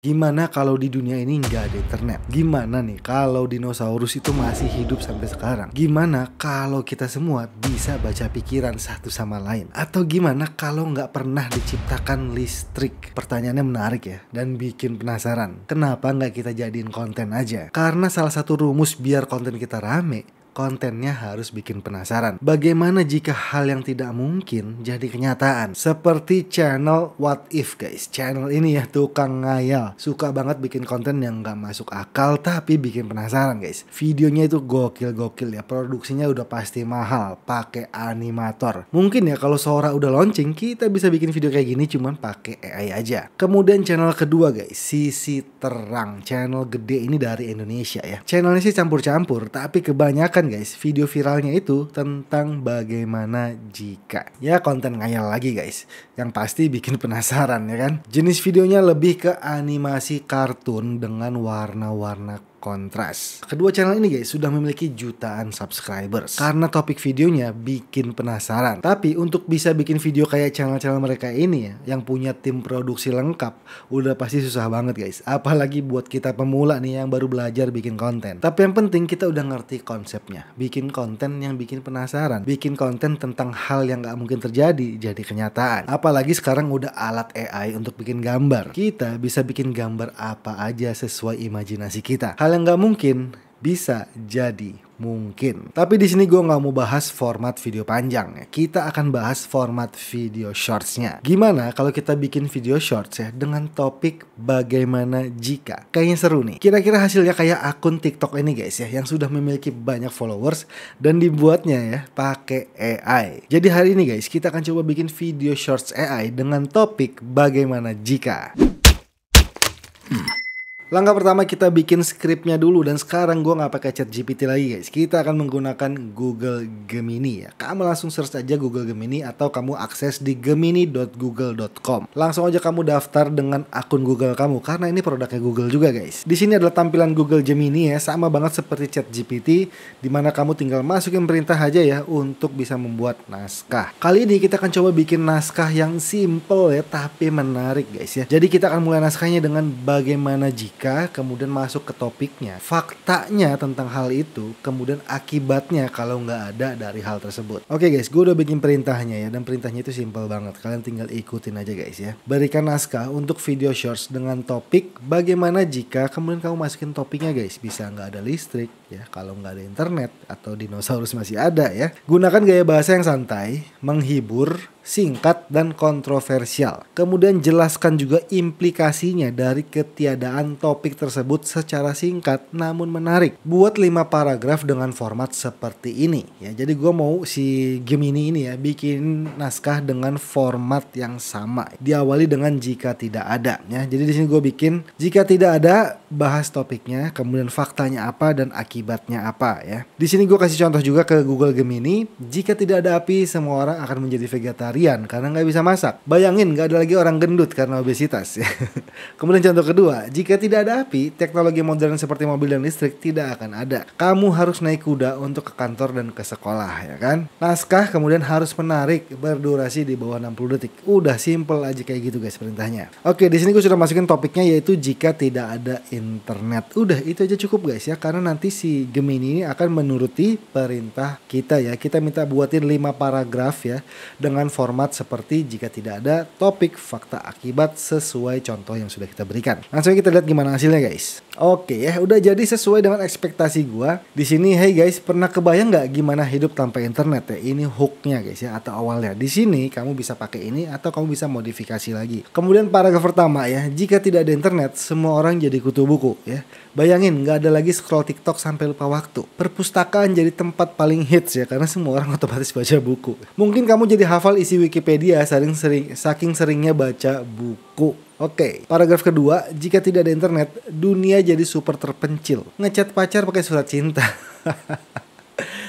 Gimana kalau di dunia ini nggak ada internet? Gimana nih kalau dinosaurus itu masih hidup sampai sekarang? Gimana kalau kita semua bisa baca pikiran satu sama lain? Atau gimana kalau nggak pernah diciptakan listrik? Pertanyaannya menarik ya dan bikin penasaran. Kenapa nggak kita jadiin konten aja? Karena salah satu rumus biar konten kita rame kontennya harus bikin penasaran. Bagaimana jika hal yang tidak mungkin jadi kenyataan? Seperti channel What If guys. Channel ini ya tukang ngayal. Suka banget bikin konten yang nggak masuk akal tapi bikin penasaran guys. Videonya itu gokil-gokil ya. Produksinya udah pasti mahal. Pakai animator. Mungkin ya kalau Sora udah launching kita bisa bikin video kayak gini cuman pakai AI aja. Kemudian channel kedua guys. Sisi Terang. Channel gede ini dari Indonesia ya. Channelnya sih campur-campur tapi kebanyakan bahkan guys video viralnya itu tentang bagaimana jika ya konten ngayal lagi guys yang pasti bikin penasaran ya kan jenis videonya lebih ke animasi kartun dengan warna-warna kontras. Kedua channel ini guys sudah memiliki jutaan subscribers karena topik videonya bikin penasaran. Tapi untuk bisa bikin video kayak channel-channel mereka ini ya yang punya tim produksi lengkap udah pasti susah banget guys. Apalagi buat kita pemula nih yang baru belajar bikin konten. Tapi yang penting kita udah ngerti konsepnya. Bikin konten yang bikin penasaran. Bikin konten tentang hal yang gak mungkin terjadi jadi kenyataan. Apalagi sekarang udah alat AI untuk bikin gambar. Kita bisa bikin gambar apa aja sesuai imajinasi kita. Hal hal yang nggak mungkin bisa jadi mungkin. Tapi di sini gue nggak mau bahas format video panjang. Ya. Kita akan bahas format video shortsnya. Gimana kalau kita bikin video shorts ya dengan topik bagaimana jika? Kayaknya seru nih. Kira-kira hasilnya kayak akun TikTok ini guys ya, yang sudah memiliki banyak followers dan dibuatnya ya pakai AI. Jadi hari ini guys kita akan coba bikin video shorts AI dengan topik bagaimana jika. Hmm. Langkah pertama kita bikin skripnya dulu dan sekarang gue nggak pakai chat GPT lagi guys. Kita akan menggunakan Google Gemini ya. Kamu langsung search aja Google Gemini atau kamu akses di gemini.google.com. Langsung aja kamu daftar dengan akun Google kamu karena ini produknya Google juga guys. Di sini adalah tampilan Google Gemini ya, sama banget seperti chat GPT dimana kamu tinggal masukin perintah aja ya untuk bisa membuat naskah. Kali ini kita akan coba bikin naskah yang simple ya tapi menarik guys ya. Jadi kita akan mulai naskahnya dengan bagaimana jika ketika kemudian masuk ke topiknya, faktanya tentang hal itu, kemudian akibatnya kalau nggak ada dari hal tersebut. Oke okay guys, gue udah bikin perintahnya ya, dan perintahnya itu simple banget. Kalian tinggal ikutin aja guys ya. Berikan naskah untuk video shorts dengan topik bagaimana jika kemudian kamu masukin topiknya guys. Bisa nggak ada listrik, ya kalau nggak ada internet atau dinosaurus masih ada ya. Gunakan gaya bahasa yang santai, menghibur, singkat dan kontroversial. Kemudian jelaskan juga implikasinya dari ketiadaan topik tersebut secara singkat namun menarik. Buat lima paragraf dengan format seperti ini ya. Jadi gue mau si Gemini ini ya bikin naskah dengan format yang sama. Diawali dengan jika tidak ada ya. Jadi di sini gue bikin jika tidak ada bahas topiknya, kemudian faktanya apa dan akibat akibatnya apa ya. Di sini gue kasih contoh juga ke Google Gemini, jika tidak ada api, semua orang akan menjadi vegetarian karena nggak bisa masak. Bayangin nggak ada lagi orang gendut karena obesitas. Ya. Kemudian contoh kedua, jika tidak ada api, teknologi modern seperti mobil dan listrik tidak akan ada. Kamu harus naik kuda untuk ke kantor dan ke sekolah ya kan. Naskah kemudian harus menarik berdurasi di bawah 60 detik. Udah simple aja kayak gitu guys perintahnya. Oke, di sini gue sudah masukin topiknya yaitu jika tidak ada internet. Udah itu aja cukup guys ya karena nanti si si Gemini ini akan menuruti perintah kita ya. Kita minta buatin lima paragraf ya dengan format seperti jika tidak ada topik fakta akibat sesuai contoh yang sudah kita berikan. Langsung kita lihat gimana hasilnya guys. Oke ya, udah jadi sesuai dengan ekspektasi gua. Di sini, hey guys, pernah kebayang nggak gimana hidup tanpa internet ya? Ini hooknya guys ya, atau awalnya. Di sini kamu bisa pakai ini atau kamu bisa modifikasi lagi. Kemudian paragraf pertama ya, jika tidak ada internet, semua orang jadi kutu buku ya. Bayangin nggak ada lagi scroll TikTok sampai lupa waktu. Perpustakaan jadi tempat paling hits ya, karena semua orang otomatis baca buku. Mungkin kamu jadi hafal isi Wikipedia sering-sering, saking seringnya baca buku Oke, paragraf kedua, jika tidak ada internet, dunia jadi super terpencil. Ngecat pacar pakai surat cinta.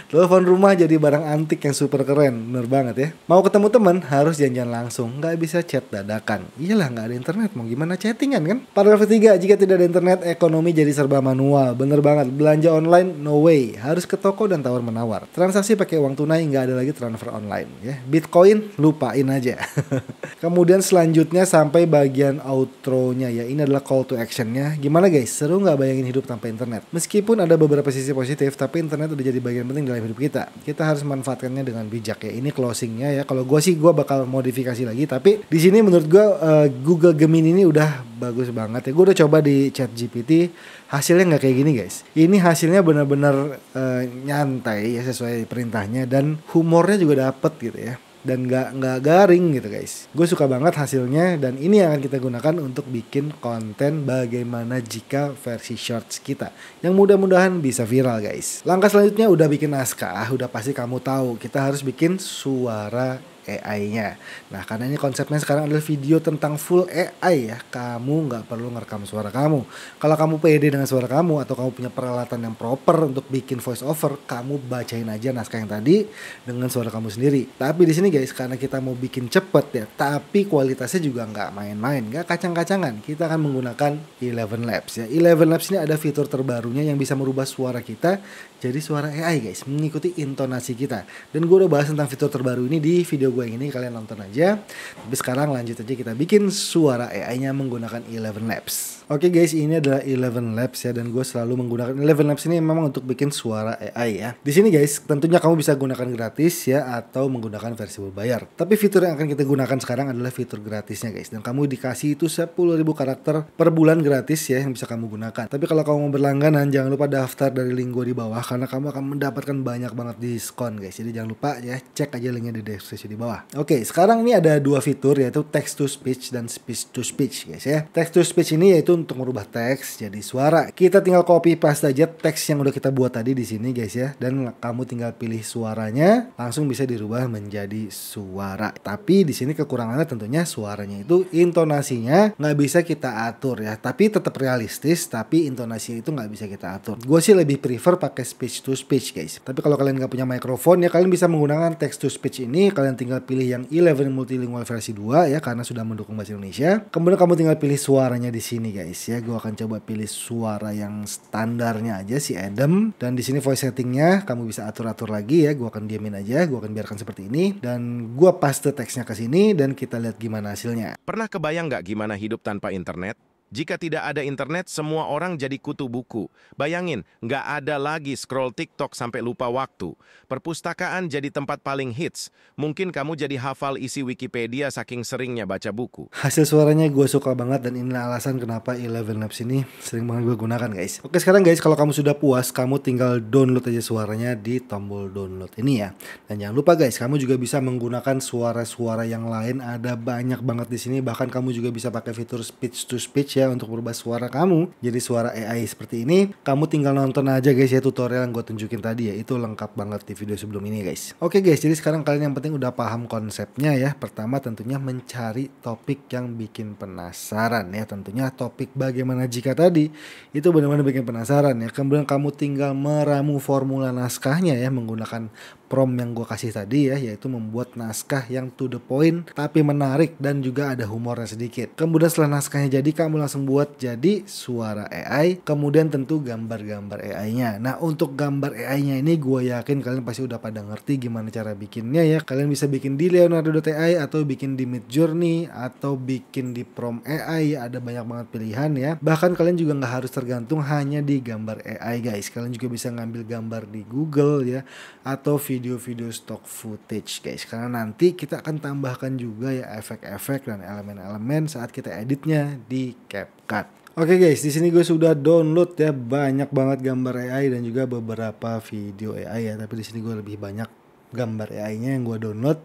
Telepon rumah jadi barang antik yang super keren, bener banget ya. Mau ketemu temen harus janjian langsung, nggak bisa chat dadakan. Iyalah nggak ada internet, mau gimana chattingan kan? Paragraf ketiga, jika tidak ada internet, ekonomi jadi serba manual. Bener banget, belanja online no way, harus ke toko dan tawar menawar. Transaksi pakai uang tunai nggak ada lagi transfer online ya. Bitcoin lupain aja. Kemudian selanjutnya sampai bagian outro-nya ya. Ini adalah call to action-nya. Gimana guys? Seru nggak bayangin hidup tanpa internet? Meskipun ada beberapa sisi positif, tapi internet udah jadi bagian penting dalam hidup kita kita harus manfaatkannya dengan bijak ya ini closingnya ya kalau gue sih gue bakal modifikasi lagi tapi di sini menurut gue uh, Google Gemini ini udah bagus banget ya gue udah coba di chat GPT hasilnya nggak kayak gini guys ini hasilnya benar-benar uh, nyantai ya sesuai perintahnya dan humornya juga dapet gitu ya dan nggak nggak garing gitu guys. Gue suka banget hasilnya dan ini yang akan kita gunakan untuk bikin konten bagaimana jika versi shorts kita yang mudah-mudahan bisa viral guys. Langkah selanjutnya udah bikin naskah, udah pasti kamu tahu kita harus bikin suara AI-nya. Nah, karena ini konsepnya sekarang adalah video tentang full AI ya. Kamu nggak perlu ngerekam suara kamu. Kalau kamu pede dengan suara kamu atau kamu punya peralatan yang proper untuk bikin voice over, kamu bacain aja naskah yang tadi dengan suara kamu sendiri. Tapi di sini guys, karena kita mau bikin cepet ya, tapi kualitasnya juga nggak main-main, nggak kacang-kacangan. Kita akan menggunakan Eleven Labs ya. Eleven Labs ini ada fitur terbarunya yang bisa merubah suara kita jadi suara AI guys, mengikuti intonasi kita. Dan gue udah bahas tentang fitur terbaru ini di video gue gue ini kalian nonton aja. Tapi sekarang lanjut aja kita bikin suara AI-nya menggunakan Eleven Labs. Oke okay guys, ini adalah Eleven Labs ya dan gue selalu menggunakan Eleven Labs ini memang untuk bikin suara AI ya. Di sini guys, tentunya kamu bisa gunakan gratis ya atau menggunakan versi berbayar. Tapi fitur yang akan kita gunakan sekarang adalah fitur gratisnya guys dan kamu dikasih itu 10.000 karakter per bulan gratis ya yang bisa kamu gunakan. Tapi kalau kamu mau berlangganan jangan lupa daftar dari link gue di bawah karena kamu akan mendapatkan banyak banget diskon guys. Jadi jangan lupa ya cek aja linknya di deskripsi di bawah. Oke, okay, sekarang ini ada dua fitur yaitu text to speech dan speech to speech guys ya. Text to speech ini yaitu untuk merubah teks jadi suara. Kita tinggal copy paste aja teks yang udah kita buat tadi di sini guys ya. Dan kamu tinggal pilih suaranya, langsung bisa dirubah menjadi suara. Tapi di sini kekurangannya tentunya suaranya itu intonasinya nggak bisa kita atur ya. Tapi tetap realistis, tapi intonasi itu nggak bisa kita atur. Gue sih lebih prefer pakai speech to speech guys. Tapi kalau kalian nggak punya mikrofon ya kalian bisa menggunakan text to speech ini. Kalian tinggal pilih yang Eleven multilingual versi 2 ya karena sudah mendukung bahasa Indonesia. Kemudian kamu tinggal pilih suaranya di sini guys guys ya. Gue akan coba pilih suara yang standarnya aja si Adam. Dan di sini voice settingnya kamu bisa atur-atur lagi ya. Gue akan diamin aja. Gue akan biarkan seperti ini. Dan gue paste teksnya ke sini dan kita lihat gimana hasilnya. Pernah kebayang nggak gimana hidup tanpa internet? Jika tidak ada internet, semua orang jadi kutu buku. Bayangin, nggak ada lagi scroll TikTok sampai lupa waktu. Perpustakaan jadi tempat paling hits. Mungkin kamu jadi hafal isi Wikipedia saking seringnya baca buku. Hasil suaranya gue suka banget dan inilah alasan kenapa Eleven Labs ini sering banget gue gunakan guys. Oke sekarang guys, kalau kamu sudah puas, kamu tinggal download aja suaranya di tombol download ini ya. Dan jangan lupa guys, kamu juga bisa menggunakan suara-suara yang lain. Ada banyak banget di sini, bahkan kamu juga bisa pakai fitur speech to speech ya Indonesia untuk merubah suara kamu jadi suara AI seperti ini. Kamu tinggal nonton aja guys ya tutorial yang gue tunjukin tadi ya. Itu lengkap banget di video sebelum ini guys. Oke guys, jadi sekarang kalian yang penting udah paham konsepnya ya. Pertama tentunya mencari topik yang bikin penasaran ya. Tentunya topik bagaimana jika tadi itu benar-benar bikin penasaran ya. Kemudian kamu tinggal meramu formula naskahnya ya menggunakan prom yang gue kasih tadi ya, yaitu membuat naskah yang to the point tapi menarik dan juga ada humornya sedikit. Kemudian setelah naskahnya jadi, kamu langsung buat jadi suara AI, kemudian tentu gambar-gambar AI-nya. Nah untuk gambar AI-nya ini gue yakin kalian pasti udah pada ngerti gimana cara bikinnya ya. Kalian bisa bikin di Leonardo.ai atau bikin di Mid Journey atau bikin di Prom AI, ada banyak banget pilihan ya. Bahkan kalian juga nggak harus tergantung hanya di gambar AI guys. Kalian juga bisa ngambil gambar di Google ya atau video video-video stock footage guys karena nanti kita akan tambahkan juga ya efek-efek dan elemen-elemen saat kita editnya di CapCut. Oke okay guys, di sini gue sudah download ya banyak banget gambar AI dan juga beberapa video AI ya, tapi di sini gue lebih banyak gambar AI-nya yang gue download.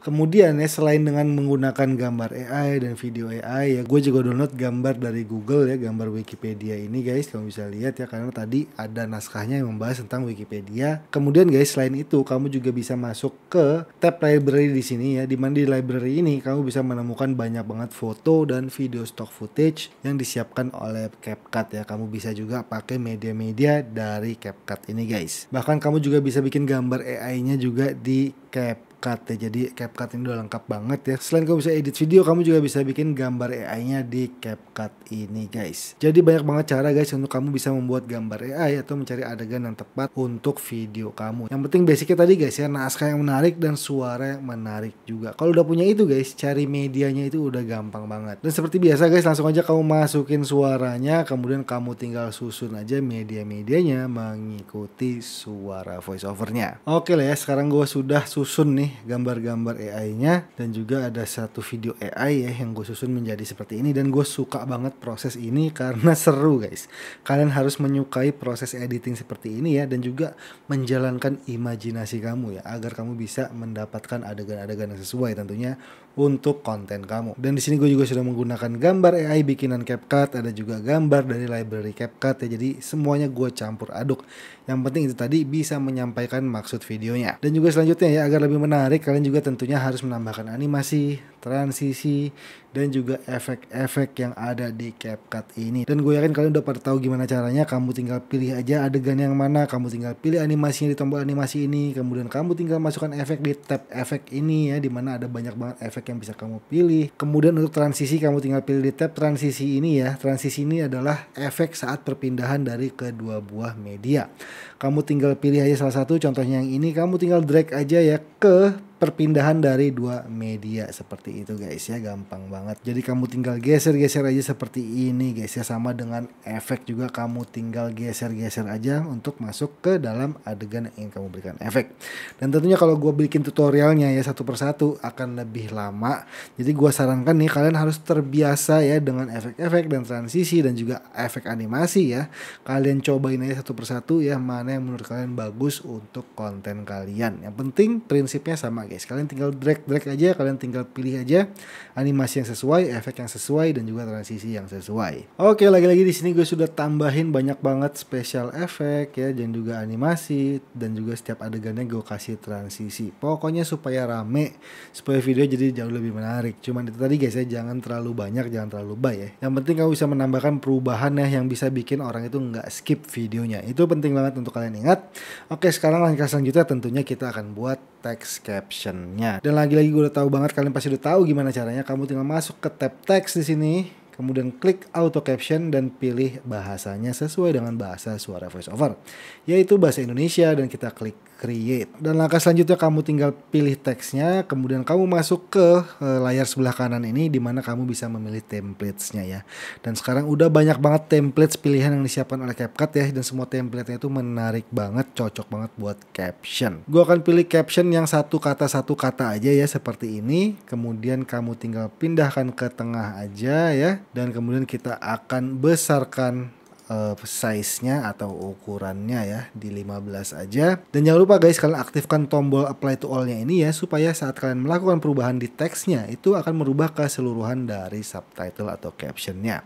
Kemudian ya selain dengan menggunakan gambar AI dan video AI ya gue juga download gambar dari Google ya gambar Wikipedia ini guys kamu bisa lihat ya karena tadi ada naskahnya yang membahas tentang Wikipedia. Kemudian guys selain itu kamu juga bisa masuk ke tab library di sini ya mana di library ini kamu bisa menemukan banyak banget foto dan video stock footage yang disiapkan oleh CapCut ya. Kamu bisa juga pakai media-media dari CapCut ini guys. Bahkan kamu juga bisa bikin gambar AI-nya juga di Cap CapCut ya. Jadi CapCut ini udah lengkap banget ya. Selain kamu bisa edit video, kamu juga bisa bikin gambar AI-nya di CapCut ini guys. Jadi banyak banget cara guys untuk kamu bisa membuat gambar AI atau mencari adegan yang tepat untuk video kamu. Yang penting basicnya tadi guys ya, naskah yang menarik dan suara yang menarik juga. Kalau udah punya itu guys, cari medianya itu udah gampang banget. Dan seperti biasa guys, langsung aja kamu masukin suaranya, kemudian kamu tinggal susun aja media-medianya mengikuti suara voice voiceovernya. Oke lah ya, sekarang gue sudah susun nih gambar-gambar AI-nya dan juga ada satu video AI ya yang gue susun menjadi seperti ini dan gue suka banget proses ini karena seru guys. Kalian harus menyukai proses editing seperti ini ya dan juga menjalankan imajinasi kamu ya agar kamu bisa mendapatkan adegan-adegan yang sesuai tentunya untuk konten kamu. Dan di sini gue juga sudah menggunakan gambar AI bikinan CapCut, ada juga gambar dari library CapCut ya. Jadi semuanya gue campur aduk. Yang penting itu tadi bisa menyampaikan maksud videonya. Dan juga selanjutnya ya agar lebih menarik kalian juga tentunya harus menambahkan animasi, transisi, dan juga efek-efek yang ada di CapCut ini. Dan gue yakin kalian udah pada tahu gimana caranya, kamu tinggal pilih aja adegan yang mana, kamu tinggal pilih animasinya di tombol animasi ini, kemudian kamu tinggal masukkan efek di tab efek ini ya, dimana ada banyak banget efek yang bisa kamu pilih. Kemudian untuk transisi, kamu tinggal pilih di tab transisi ini ya, transisi ini adalah efek saat perpindahan dari kedua buah media. Kamu tinggal pilih aja salah satu, contohnya yang ini, kamu tinggal drag aja ya ke perpindahan dari dua media seperti itu guys ya gampang banget jadi kamu tinggal geser-geser aja seperti ini guys ya sama dengan efek juga kamu tinggal geser-geser aja untuk masuk ke dalam adegan yang ingin kamu berikan efek dan tentunya kalau gue bikin tutorialnya ya satu persatu akan lebih lama jadi gue sarankan nih kalian harus terbiasa ya dengan efek-efek dan transisi dan juga efek animasi ya kalian cobain aja satu persatu ya mana yang menurut kalian bagus untuk konten kalian yang penting prinsipnya sama guys kalian tinggal drag drag aja kalian tinggal pilih aja animasi yang sesuai efek yang sesuai dan juga transisi yang sesuai oke lagi-lagi di sini gue sudah tambahin banyak banget special efek ya dan juga animasi dan juga setiap adegannya gue kasih transisi pokoknya supaya rame supaya video jadi jauh lebih menarik cuman itu tadi guys ya jangan terlalu banyak jangan terlalu bay ya yang penting kamu bisa menambahkan perubahan ya yang bisa bikin orang itu nggak skip videonya itu penting banget untuk kalian ingat oke sekarang langkah selanjutnya tentunya kita akan buat text caption dan lagi-lagi gue udah tahu banget kalian pasti udah tahu gimana caranya. Kamu tinggal masuk ke tab teks di sini, kemudian klik auto caption dan pilih bahasanya sesuai dengan bahasa suara voiceover, yaitu bahasa Indonesia dan kita klik create. Dan langkah selanjutnya kamu tinggal pilih teksnya, kemudian kamu masuk ke eh, layar sebelah kanan ini di mana kamu bisa memilih templatesnya ya. Dan sekarang udah banyak banget templates pilihan yang disiapkan oleh CapCut ya dan semua templatenya itu menarik banget, cocok banget buat caption. Gua akan pilih caption yang satu kata satu kata aja ya seperti ini. Kemudian kamu tinggal pindahkan ke tengah aja ya dan kemudian kita akan besarkan uh, size-nya atau ukurannya ya di 15 aja. Dan jangan lupa guys kalian aktifkan tombol apply to all-nya ini ya supaya saat kalian melakukan perubahan di teksnya itu akan merubah keseluruhan dari subtitle atau captionnya.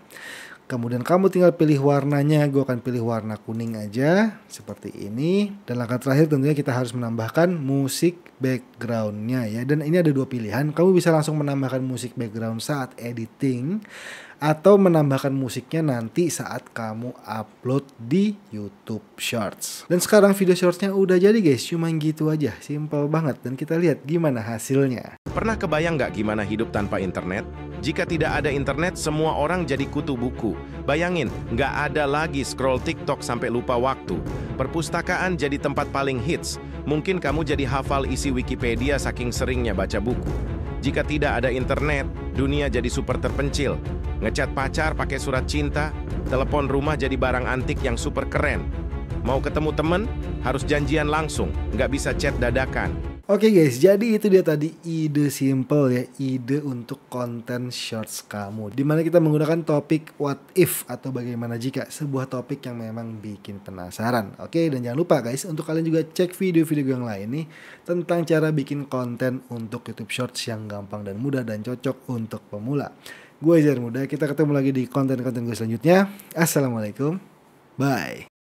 Kemudian kamu tinggal pilih warnanya, gue akan pilih warna kuning aja seperti ini. Dan langkah terakhir tentunya kita harus menambahkan musik backgroundnya ya. Dan ini ada dua pilihan, kamu bisa langsung menambahkan musik background saat editing atau menambahkan musiknya nanti saat kamu upload di YouTube Shorts. Dan sekarang video Shortsnya udah jadi guys, cuman gitu aja, simple banget. Dan kita lihat gimana hasilnya. Pernah kebayang nggak gimana hidup tanpa internet? Jika tidak ada internet, semua orang jadi kutu buku. Bayangin, nggak ada lagi scroll TikTok sampai lupa waktu. Perpustakaan jadi tempat paling hits. Mungkin kamu jadi hafal isi Wikipedia saking seringnya baca buku. Jika tidak ada internet, dunia jadi super terpencil. Ngecat pacar pakai surat cinta, telepon rumah jadi barang antik yang super keren. Mau ketemu temen, harus janjian langsung, nggak bisa chat dadakan. Oke okay guys, jadi itu dia tadi ide simple ya, ide untuk konten shorts kamu. Dimana kita menggunakan topik what if atau bagaimana jika, sebuah topik yang memang bikin penasaran. Oke, okay, dan jangan lupa guys, untuk kalian juga cek video-video yang lain nih tentang cara bikin konten untuk YouTube Shorts yang gampang dan mudah dan cocok untuk pemula. Gue Zer Muda, kita ketemu lagi di konten-konten gue selanjutnya. Assalamualaikum, bye.